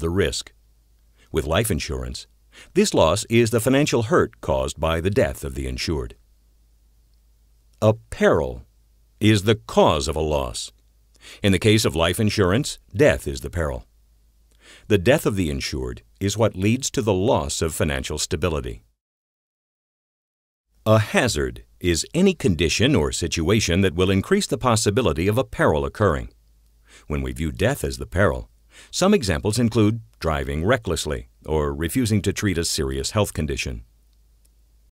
the risk. With life insurance, this loss is the financial hurt caused by the death of the insured. A peril is the cause of a loss. In the case of life insurance, death is the peril. The death of the insured is what leads to the loss of financial stability. A hazard is any condition or situation that will increase the possibility of a peril occurring. When we view death as the peril, some examples include driving recklessly or refusing to treat a serious health condition.